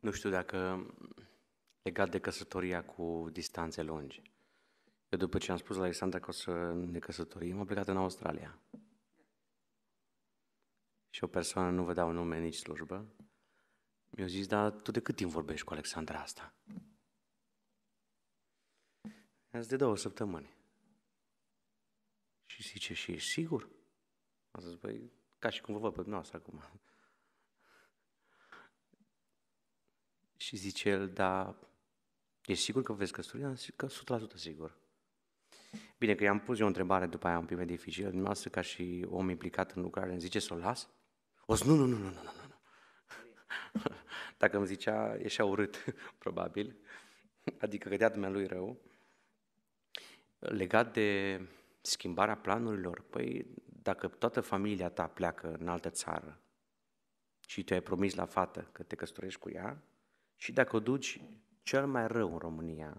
Nu știu dacă legat de căsătoria cu distanțe lungi. Eu după ce am spus la Alexandra că o să ne căsătorim, am plecat în Australia. Și o persoană, nu vă dau nume, nici slujbă, mi-a zis, dar tu de cât timp vorbești cu Alexandra asta? Azi de două săptămâni. Și zice, și ești sigur? Am zis, băi, ca și cum vă văd pe dumneavoastră acum. Și zice el, da, ești sigur că vezi căsătoria? Am zis că 100% sigur. Bine, că i-am pus eu o întrebare după aia un pic mai dificilă, dumneavoastră ca și om implicat în lucrare, îmi zice să o las? O zis, nu, nu, nu, nu, nu, nu, nu. Dacă îmi zicea, ieșea urât, probabil. Adică cădea lui rău. Legat de schimbarea planurilor, păi dacă toată familia ta pleacă în altă țară și tu ai promis la fată că te căsătorești cu ea, și dacă o duci cel mai rău în România,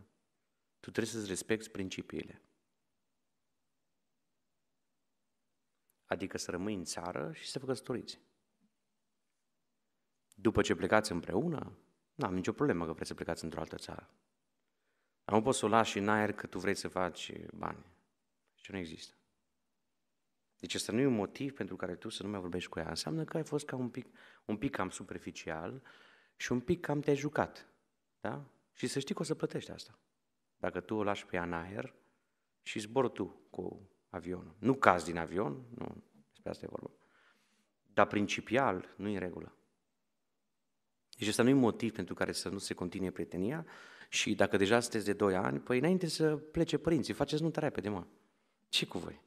tu trebuie să-ți respecti principiile. Adică să rămâi în țară și să vă căsătoriți. După ce plecați împreună, nu am nicio problemă că vreți să plecați într-o altă țară. Dar nu poți să o lași în aer că tu vrei să faci bani. Și deci nu există. Deci asta nu e un motiv pentru care tu să nu mai vorbești cu ea. Înseamnă că ai fost ca un pic, un pic cam superficial și un pic cam te-ai jucat. Da? Și să știi că o să plătești asta. Dacă tu o lași pe ea în aer și zbor tu cu avionul. Nu caz din avion, nu, despre asta e vorba. Dar principial nu e în regulă. Deci ăsta nu e motiv pentru care să nu se continue prietenia și dacă deja sunteți de 2 ani, păi înainte să plece părinții, faceți nuntă repede, mă. ce cu voi?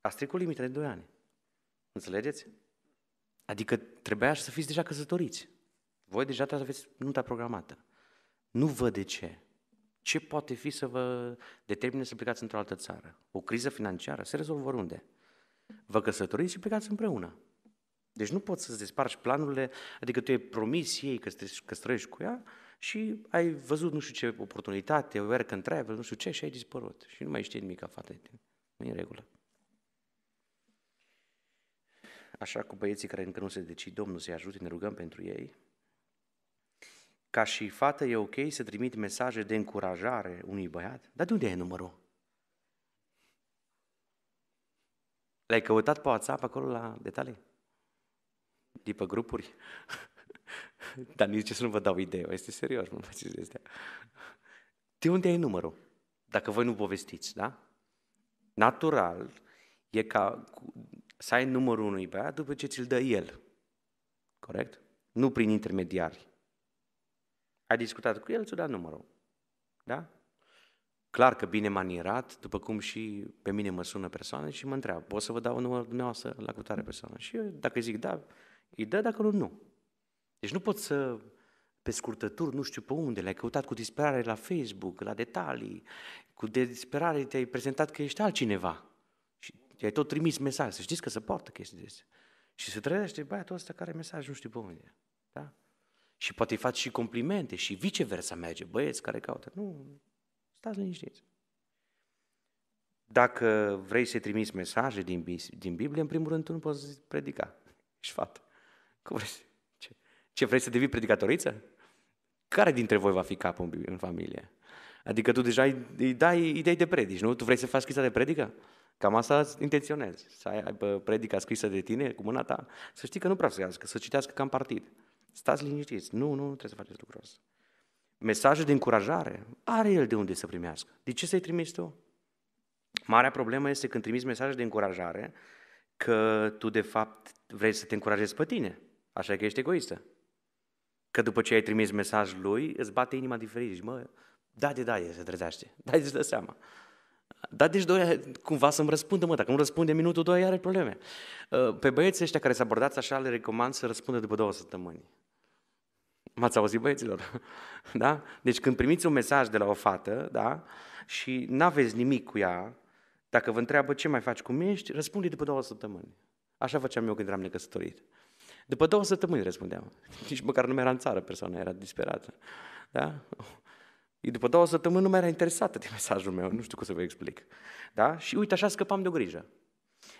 A trecut limita de 2 ani. Înțelegeți? Adică trebuia să fiți deja căsătoriți. Voi deja aveți nunta programată. Nu văd de ce. Ce poate fi să vă determine să plecați într-o altă țară? O criză financiară se rezolvă oriunde. Vă căsătoriți și plecați împreună. Deci nu poți să-ți despargi planurile, adică tu ai promis ei că căsătorești cu ea și ai văzut nu știu ce oportunitate, work and travel, nu știu ce, și ai dispărut. Și nu mai știi nimic fată de tine. Nu e în regulă. Așa cu băieții care încă nu se decid, Domnul să-i ajute, ne rugăm pentru ei ca și fată e ok să trimit mesaje de încurajare unui băiat? Dar de unde e numărul? L-ai căutat pe WhatsApp acolo la detalii? După grupuri? Dar nici să nu vă dau idee, este serios, mă faceți astea. De unde e numărul? Dacă voi nu povestiți, da? Natural e ca să ai numărul unui băiat după ce ți-l dă el. Corect? Nu prin intermediari. Ai discutat cu el, ți-a dat numărul. Da? Clar că bine manierat, după cum și pe mine mă sună persoane și mă întreabă, pot să vă dau numărul dumneavoastră la cutare persoană? Și eu, dacă zic da, îi dă, dacă nu, nu. Deci nu pot să pe scurtături, nu știu pe unde, le-ai căutat cu disperare la Facebook, la detalii, cu disperare te-ai prezentat că ești altcineva. Și ai tot trimis mesaj, să știți că se poartă chestii de astea. Și se trăiește băiatul ăsta care mesaj nu știu pe unde. Da? Și poate îi faci și complimente și viceversa merge. Băieți care caută. Nu, stați liniștiți. Dacă vrei să trimiți mesaje din, din Biblie, în primul rând tu nu poți predica. Și fată. Cum vrei? Ce, ce vrei să devii predicatoriță? Care dintre voi va fi capul în, în familie? Adică tu deja îi dai idei de predici, nu? Tu vrei să faci scrisă de predică? Cam asta intenționezi, să ai, ai predica scrisă de tine, cu mâna ta, să știi că nu prea să, să citească cam partid stați liniștiți, nu, nu, nu trebuie să faceți lucrul ăsta. Mesaje de încurajare, are el de unde să primească. De ce să-i trimiți tu? Marea problemă este când trimiți mesaje de încurajare că tu de fapt vrei să te încurajezi pe tine, așa că ești egoistă. Că după ce ai trimis mesaj lui, îți bate inima diferit. Zici, mă, da de da, se trezește, da de dă seama. Da, deci doi, cumva să-mi răspundă, mă, dacă nu răspunde minutul, doi, are probleme. Pe băieții ăștia care s-a abordați așa, le recomand să răspundă după două săptămâni. M-ați auzit, băieților? Da? Deci când primiți un mesaj de la o fată, da? Și n-aveți nimic cu ea, dacă vă întreabă ce mai faci, cum ești, răspunde după două săptămâni. Așa făceam eu când eram necăsătorit. După două săptămâni răspundeam. Nici măcar nu mai era în țară persoana, era disperată. Da? După două săptămâni nu mai era interesată de mesajul meu, nu știu cum să vă explic. Da? Și uite, așa scăpam de o grijă.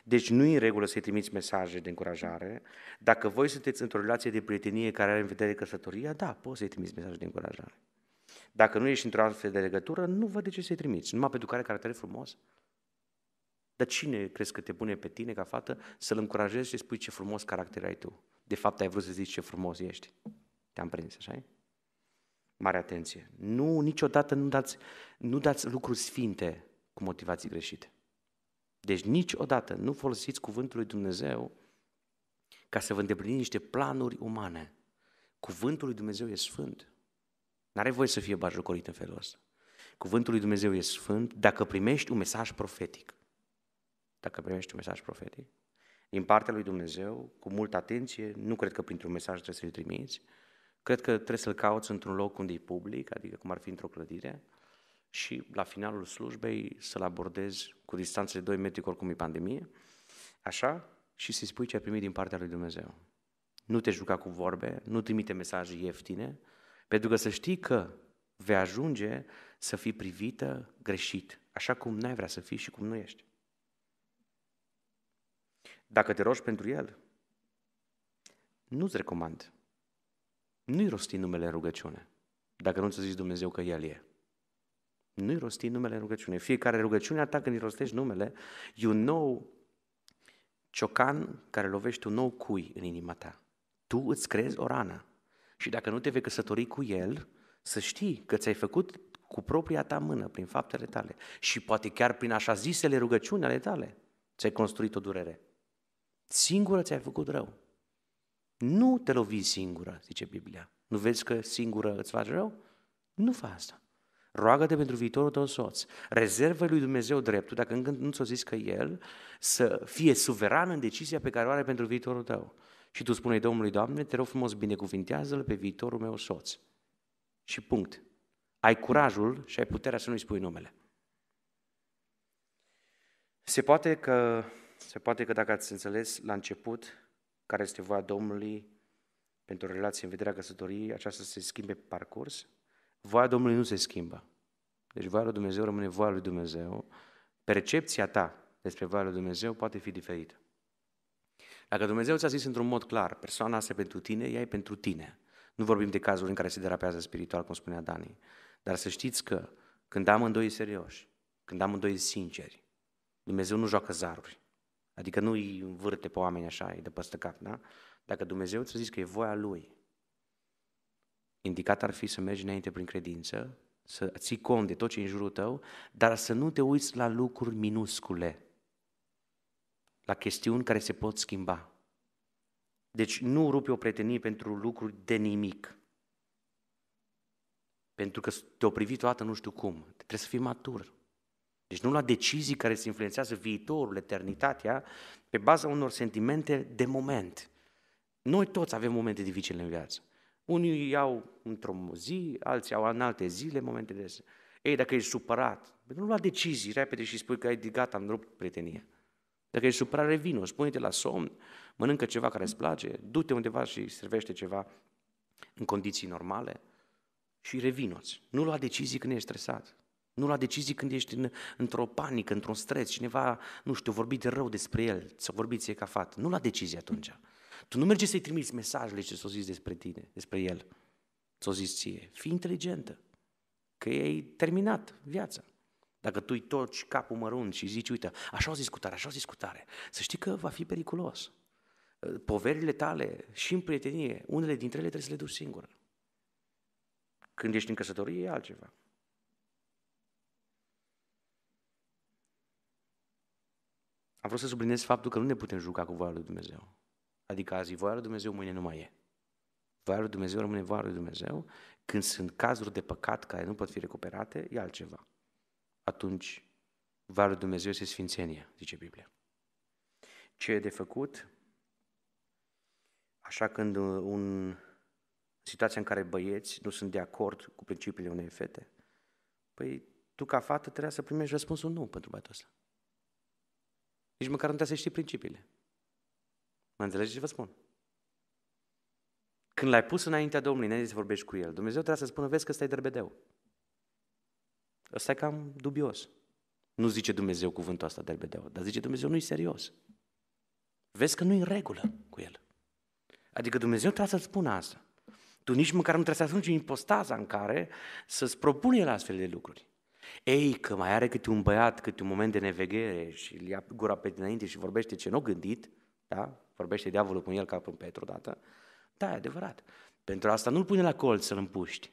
Deci nu e în regulă să-i trimiți mesaje de încurajare. Dacă voi sunteți într-o relație de prietenie care are în vedere căsătoria, da, poți să-i trimiți mesaje de încurajare. Dacă nu ești într-o altfel de legătură, nu văd de ce să-i trimiți. Numai pentru care caracter frumos. Dar cine crezi că te pune pe tine ca fată să-l încurajezi și spui ce frumos caracter ai tu? De fapt, ai vrut să zici ce frumos ești. Te-am prins, așa -i? Mare atenție. Nu, niciodată nu dați, nu dați lucruri sfinte cu motivații greșite. Deci niciodată nu folosiți cuvântul lui Dumnezeu ca să vă îndepliniți niște planuri umane. Cuvântul lui Dumnezeu e sfânt. N-are voie să fie bajocorit în felul ăsta. Cuvântul lui Dumnezeu e sfânt dacă primești un mesaj profetic. Dacă primești un mesaj profetic, din partea lui Dumnezeu, cu multă atenție, nu cred că printr-un mesaj trebuie să-l trimiți, cred că trebuie să-l cauți într-un loc unde e public, adică cum ar fi într-o clădire, și la finalul slujbei să-l abordezi cu distanță de 2 metri, oricum e pandemie, așa, și să-i spui ce ai primit din partea lui Dumnezeu. Nu te juca cu vorbe, nu trimite mesaje ieftine, pentru că să știi că vei ajunge să fii privită greșit, așa cum n-ai vrea să fii și cum nu ești. Dacă te rogi pentru el, nu-ți recomand. Nu-i rosti numele rugăciune, dacă nu-ți zici Dumnezeu că El e. Nu-i rosti numele în rugăciune. Fiecare rugăciune a ta când îi rostești numele, e un nou ciocan care lovește un nou cui în inima ta. Tu îți crezi o rană. Și dacă nu te vei căsători cu el, să știi că ți-ai făcut cu propria ta mână, prin faptele tale. Și poate chiar prin așa zisele rugăciuni ale tale, ți-ai construit o durere. Singură ți-ai făcut rău. Nu te lovi singură, zice Biblia. Nu vezi că singură îți faci rău? Nu fa asta. Roagă-te pentru viitorul tău soț. Rezervă lui Dumnezeu dreptul, dacă încă nu ți-o zis că El, să fie suveran în decizia pe care o are pentru viitorul tău. Și tu spune Domnului, Doamne, te rog frumos, binecuvintează-l pe viitorul meu soț. Și punct. Ai curajul și ai puterea să nu-i spui numele. Se poate că, se poate că dacă ați înțeles la început care este voia Domnului pentru relație în vederea căsătoriei, aceasta se schimbe parcurs, Voia Domnului nu se schimbă. Deci voia lui Dumnezeu rămâne voia lui Dumnezeu. Percepția ta despre voia lui Dumnezeu poate fi diferită. Dacă Dumnezeu ți-a zis într-un mod clar, persoana asta e pentru tine, ea e pentru tine. Nu vorbim de cazuri în care se derapează spiritual, cum spunea Dani. Dar să știți că când amândoi serioși, când amândoi sinceri, Dumnezeu nu joacă zaruri. Adică nu îi învârte pe oameni așa, e de păstăcat, da? Dacă Dumnezeu ți-a zis că e voia Lui, indicat ar fi să mergi înainte prin credință, să ții cont de tot ce e în jurul tău, dar să nu te uiți la lucruri minuscule, la chestiuni care se pot schimba. Deci nu rupi o prietenie pentru lucruri de nimic. Pentru că te-o privi toată nu știu cum. Trebuie să fii matur. Deci nu la decizii care îți influențează viitorul, eternitatea, pe baza unor sentimente de moment. Noi toți avem momente dificile în viață. Unii iau într-o zi, alții au în alte zile momente de astea. Ei, dacă ești supărat, nu lua decizii repede și spui că ai gata, am rupt prietenia. Dacă ești supărat, revin, spune-te la somn, mănâncă ceva care îți place, du-te undeva și servește ceva în condiții normale și revinoți. Nu lua decizii când ești stresat. Nu lua decizii când ești în, într-o panică, într-un stres, cineva, nu știu, vorbit rău despre el, să vorbiți ca fat. Nu lua decizii atunci. Tu nu mergi să-i trimiți mesajele ce s-au zis despre tine, despre el. S-au zis ție. Fii inteligentă. Că ai terminat viața. Dacă tu îi torci capul mărunt și zici, uite, așa o zis cu tare, așa o zis cu tare, să știi că va fi periculos. Uh, poverile tale și în prietenie, unele dintre ele trebuie să le duci singură. Când ești în căsătorie, e altceva. Am vrut să subliniez faptul că nu ne putem juca cu voia lui Dumnezeu. Adică azi e voia lui Dumnezeu, mâine nu mai e. Voia lui Dumnezeu rămâne voia lui Dumnezeu. Când sunt cazuri de păcat care nu pot fi recuperate, e altceva. Atunci, voia lui Dumnezeu este sfințenie, zice Biblia. Ce e de făcut? Așa când un, situația în care băieți nu sunt de acord cu principiile unei fete, păi tu ca fată trebuie să primești răspunsul nu pentru băiatul ăsta. Nici măcar nu trebuie să știi principiile. Mă înțelegeți ce vă spun? Când l-ai pus înaintea Domnului, n-ai să vorbești cu el. Dumnezeu trebuie să spună, vezi că stai e derbedeu. Ăsta e cam dubios. Nu zice Dumnezeu cuvântul ăsta derbedeu, dar zice Dumnezeu nu-i serios. Vezi că nu-i în regulă cu el. Adică Dumnezeu trebuie să-ți spună asta. Tu nici măcar nu trebuie să ajungi în impostaza în care să-ți propune la astfel de lucruri. Ei, că mai are câte un băiat, câte un moment de neveghere și îl ia gura pe dinainte și vorbește ce nu n-o gândit, da? vorbește diavolul cu el ca pe Petru odată. Da, e adevărat. Pentru asta nu-l pune la colț să-l împuști.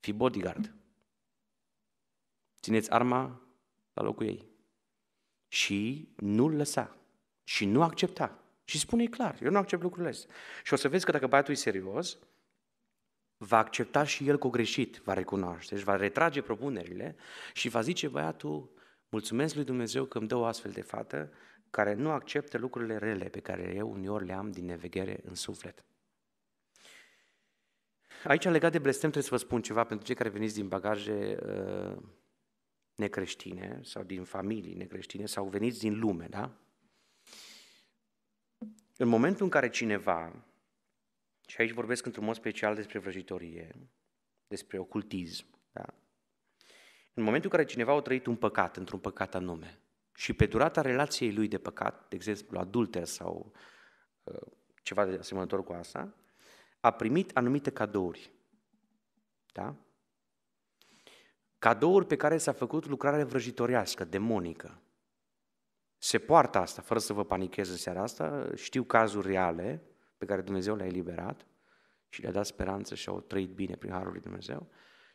Fii bodyguard. Țineți arma la locul ei. Și nu-l lăsa. Și nu accepta. Și spune clar, eu nu accept lucrurile astea. Și o să vezi că dacă băiatul e serios, va accepta și el cu greșit, va recunoaște, și va retrage propunerile și va zice băiatul, mulțumesc lui Dumnezeu că îmi dă o astfel de fată care nu acceptă lucrurile rele pe care eu uneori le am din neveghere în suflet. Aici, legat de blestem, trebuie să vă spun ceva pentru cei care veniți din bagaje uh, necreștine sau din familii necreștine sau veniți din lume, da? În momentul în care cineva, și aici vorbesc într-un mod special despre vrăjitorie, despre ocultism, da? În momentul în care cineva a trăit un păcat, într-un păcat anume, și pe durata relației lui de păcat, de exemplu adulter sau uh, ceva de asemănător cu asta, a primit anumite cadouri. Da? Cadouri pe care s-a făcut lucrare vrăjitorească, demonică. Se poartă asta, fără să vă panichez în seara asta, știu cazuri reale pe care Dumnezeu le-a eliberat și le-a dat speranță și au trăit bine prin Harul lui Dumnezeu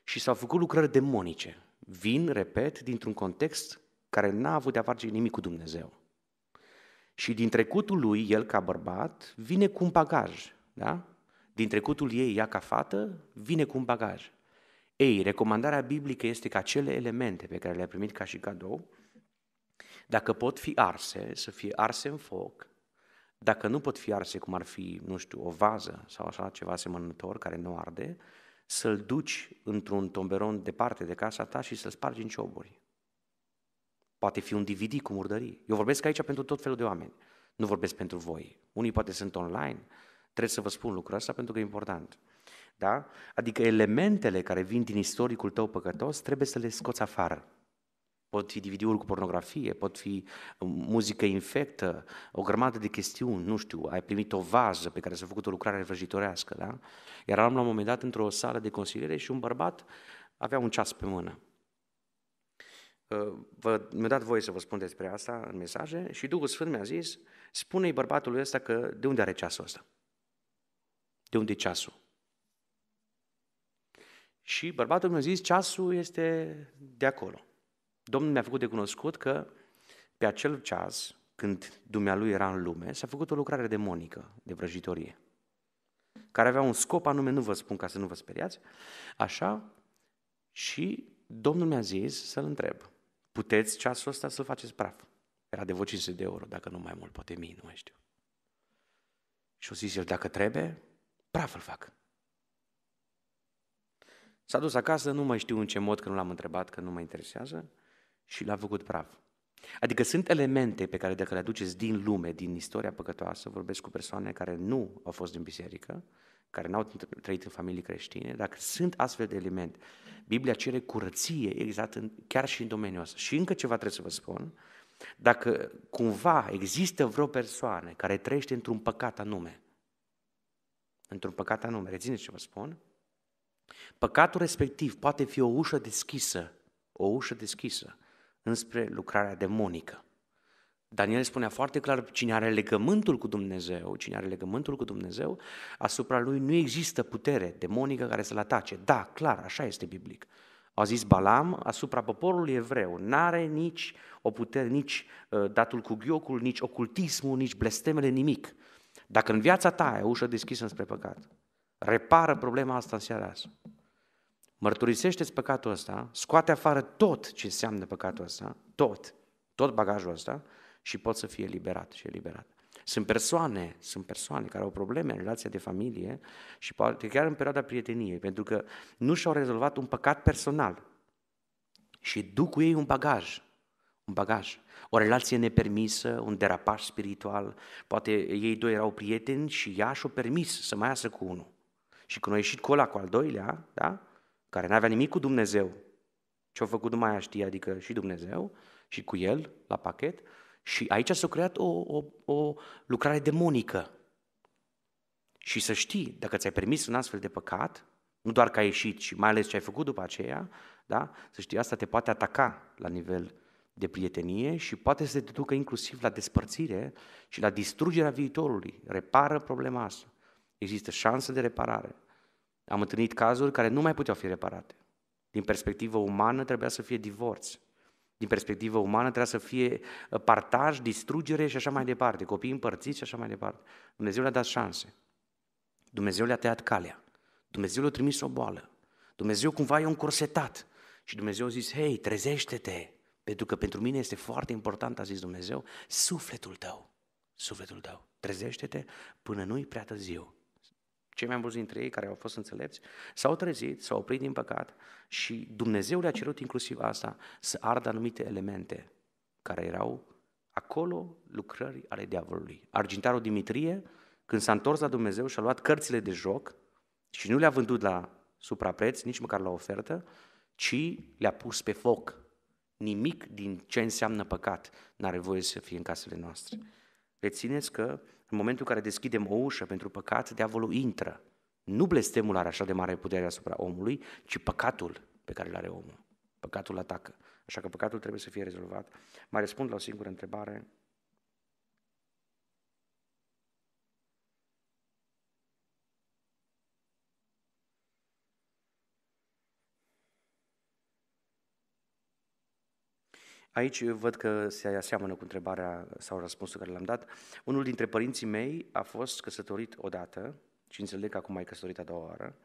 și s-au făcut lucrări demonice. Vin, repet, dintr-un context care n-a avut de-a face nimic cu Dumnezeu. Și din trecutul lui, el ca bărbat, vine cu un bagaj, da? Din trecutul ei, ea ca fată, vine cu un bagaj. Ei, recomandarea biblică este că cele elemente pe care le-a primit ca și cadou, dacă pot fi arse, să fie arse în foc, dacă nu pot fi arse, cum ar fi, nu știu, o vază sau așa ceva asemănător care nu arde, să-l duci într-un tomberon departe de casa ta și să-l spargi în cioburi. Poate fi un DVD cu murdării. Eu vorbesc aici pentru tot felul de oameni. Nu vorbesc pentru voi. Unii poate sunt online. Trebuie să vă spun lucrul ăsta pentru că e important. Da? Adică elementele care vin din istoricul tău păcătos trebuie să le scoți afară. Pot fi DVD-uri cu pornografie, pot fi um, muzică infectă, o grămadă de chestiuni, nu știu, ai primit o vază pe care s-a făcut o lucrare vrăjitorească, da? Iar am la un moment dat într-o sală de consiliere și un bărbat avea un ceas pe mână. Vă, mi-a dat voie să vă spun despre asta în mesaje și Duhul Sfânt mi-a zis, spune-i bărbatului ăsta că de unde are ceasul ăsta? De unde e ceasul? Și bărbatul mi-a zis, ceasul este de acolo. Domnul mi-a făcut de cunoscut că pe acel ceas, când dumnealui era în lume, s-a făcut o lucrare demonică de vrăjitorie, care avea un scop anume, nu vă spun ca să nu vă speriați, așa, și Domnul mi-a zis să-l întreb. Puteți ceasul ăsta să faceți praf. Era de vreo 500 de euro, dacă nu mai mult, poate mii, nu mai știu. Și o zis el, dacă trebuie, praf îl fac. S-a dus acasă, nu mai știu în ce mod, că nu l-am întrebat, că nu mă interesează, și l-a făcut praf. Adică sunt elemente pe care dacă le aduceți din lume, din istoria păcătoasă, vorbesc cu persoane care nu au fost din biserică, care n-au trăit în familii creștine, dacă sunt astfel de elemente, Biblia cere curăție exact în, chiar și în domeniul ăsta. Și încă ceva trebuie să vă spun, dacă cumva există vreo persoană care trăiește într-un păcat anume, într-un păcat anume, rețineți ce vă spun, păcatul respectiv poate fi o ușă deschisă, o ușă deschisă înspre lucrarea demonică. Daniel spunea foarte clar, cine are legământul cu Dumnezeu, cine are legământul cu Dumnezeu, asupra lui nu există putere demonică care să-l atace. Da, clar, așa este biblic. A zis Balam, asupra poporului evreu, n-are nici o putere, nici uh, datul cu ghiocul, nici ocultismul, nici blestemele, nimic. Dacă în viața ta e ușă deschisă înspre păcat, repară problema asta în seara asta. Mărturisește-ți păcatul ăsta, scoate afară tot ce înseamnă păcatul ăsta, tot, tot bagajul ăsta, și pot să fie liberat și eliberat. Sunt persoane, sunt persoane care au probleme în relația de familie și poate chiar în perioada prieteniei, pentru că nu și-au rezolvat un păcat personal și duc cu ei un bagaj, un bagaj, o relație nepermisă, un derapaj spiritual, poate ei doi erau prieteni și ea și-o permis să mai iasă cu unul. Și când a ieșit cu ăla, cu al doilea, da? care n-avea nimic cu Dumnezeu, ce-a făcut numai aia știe, adică și Dumnezeu, și cu el, la pachet, și aici s-a creat o, o, o lucrare demonică. Și să știi, dacă ți-ai permis un astfel de păcat, nu doar că ai ieșit, și mai ales ce ai făcut după aceea, da? să știi, asta te poate ataca la nivel de prietenie și poate să te ducă inclusiv la despărțire și la distrugerea viitorului. Repară problema asta. Există șanse de reparare. Am întâlnit cazuri care nu mai puteau fi reparate. Din perspectivă umană trebuia să fie divorț din perspectivă umană, trebuia să fie uh, partaj, distrugere și așa mai departe, copii împărțiți și așa mai departe. Dumnezeu le-a dat șanse. Dumnezeu le-a tăiat calea. Dumnezeu le-a trimis o boală. Dumnezeu cumva e un corsetat Și Dumnezeu a zis, hei, trezește-te, pentru că pentru mine este foarte important, a zis Dumnezeu, sufletul tău, sufletul tău. Trezește-te până nu-i prea târziu cei mai mulți dintre ei care au fost înțelepți, s-au trezit, s-au oprit din păcat și Dumnezeu le-a cerut inclusiv asta, să ardă anumite elemente care erau acolo lucrări ale diavolului. Argintarul Dimitrie, când s-a întors la Dumnezeu și a luat cărțile de joc și nu le-a vândut la suprapreț, nici măcar la ofertă, ci le-a pus pe foc. Nimic din ce înseamnă păcat n-are voie să fie în casele noastre. Rețineți că în momentul în care deschidem o ușă pentru păcat, diavolul intră. Nu blestemul are așa de mare putere asupra omului, ci păcatul pe care îl are omul. Păcatul atacă. Așa că păcatul trebuie să fie rezolvat. Mai răspund la o singură întrebare. Aici văd că se aseamănă cu întrebarea sau răspunsul care l-am dat. Unul dintre părinții mei a fost căsătorit odată și înțeleg că acum e căsătorit a doua oară.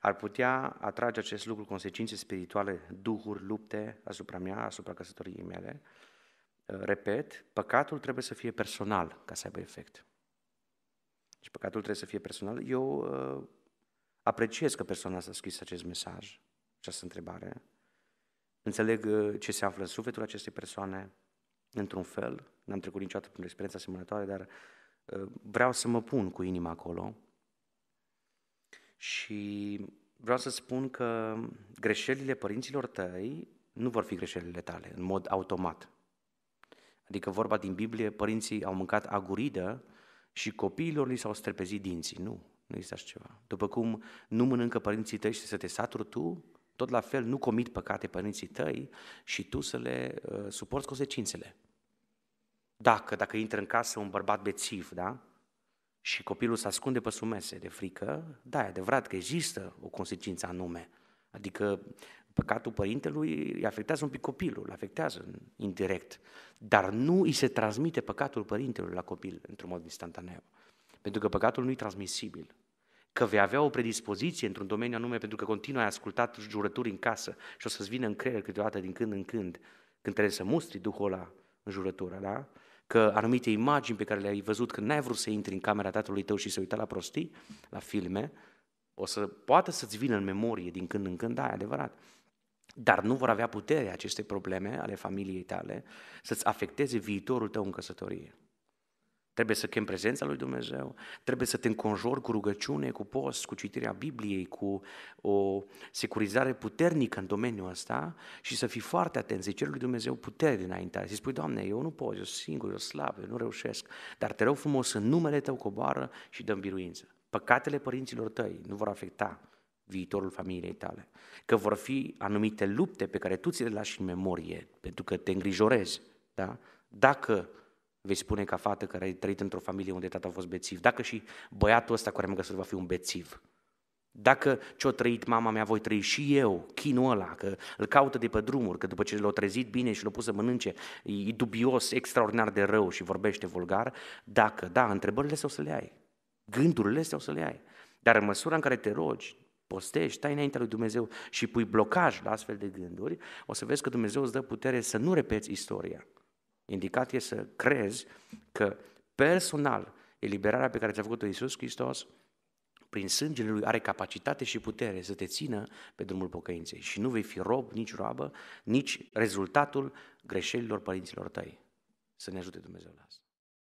Ar putea atrage acest lucru consecințe spirituale, duhuri, lupte asupra mea, asupra căsătoriei mele. Uh, repet, păcatul trebuie să fie personal ca să aibă efect. Și deci păcatul trebuie să fie personal. Eu uh, apreciez că persoana s-a scris acest mesaj, această întrebare. Înțeleg uh, ce se află în sufletul acestei persoane, într-un fel, n-am trecut niciodată prin experiența asemănătoare, dar uh, vreau să mă pun cu inima acolo și vreau să spun că greșelile părinților tăi nu vor fi greșelile tale, în mod automat. Adică vorba din Biblie, părinții au mâncat aguridă și copiilor li s-au strepezit dinții. Nu, nu există așa ceva. După cum nu mănâncă părinții tăi și să te saturi tu, tot la fel, nu comit păcate părinții tăi și tu să le uh, suporți consecințele. Dacă, dacă intră în casă un bărbat bețiv, da? Și copilul se ascunde pe sumese de frică, da, e adevărat că există o consecință anume. Adică păcatul părintelui îi afectează un pic copilul, îl afectează indirect, dar nu îi se transmite păcatul părintelui la copil într-un mod instantaneu. Pentru că păcatul nu e transmisibil că vei avea o predispoziție într-un domeniu anume pentru că continui ai ascultat jurături în casă și o să-ți vină creier câteodată din când în când, când trebuie să mustri Duhul ăla în jurătură, da? Că anumite imagini pe care le-ai văzut când n-ai vrut să intri în camera tatălui tău și să uita la prostii, la filme, o să poată să-ți vină în memorie din când în când, da, e adevărat. Dar nu vor avea putere aceste probleme ale familiei tale să-ți afecteze viitorul tău în căsătorie. Trebuie să chem prezența lui Dumnezeu, trebuie să te înconjori cu rugăciune, cu post, cu citirea Bibliei, cu o securizare puternică în domeniul ăsta și să fii foarte atent, să lui Dumnezeu putere dinaintea. Să spui, păi, Doamne, eu nu pot, eu sunt singur, eu slab, eu nu reușesc, dar te rog frumos, în numele Tău coboară și dăm biruință. Păcatele părinților tăi nu vor afecta viitorul familiei tale, că vor fi anumite lupte pe care tu ți le lași în memorie, pentru că te îngrijorezi, da? Dacă vei spune ca fată care ai trăit într-o familie unde tata a fost bețiv, dacă și băiatul ăsta care am găsit va fi un bețiv, dacă ce-o trăit mama mea, voi trăi și eu, chinul ăla, că îl caută de pe drumuri, că după ce l-a trezit bine și l-a pus să mănânce, e dubios, extraordinar de rău și vorbește vulgar, dacă, da, întrebările astea o să le ai, gândurile astea o să le ai. Dar în măsura în care te rogi, postești, stai înaintea lui Dumnezeu și pui blocaj la astfel de gânduri, o să vezi că Dumnezeu îți dă putere să nu repeți istoria. Indicat e să crezi că personal eliberarea pe care ți-a făcut-o Iisus Hristos prin sângele Lui are capacitate și putere să te țină pe drumul pocăinței și nu vei fi rob, nici roabă, nici rezultatul greșelilor părinților tăi. Să ne ajute Dumnezeu la asta.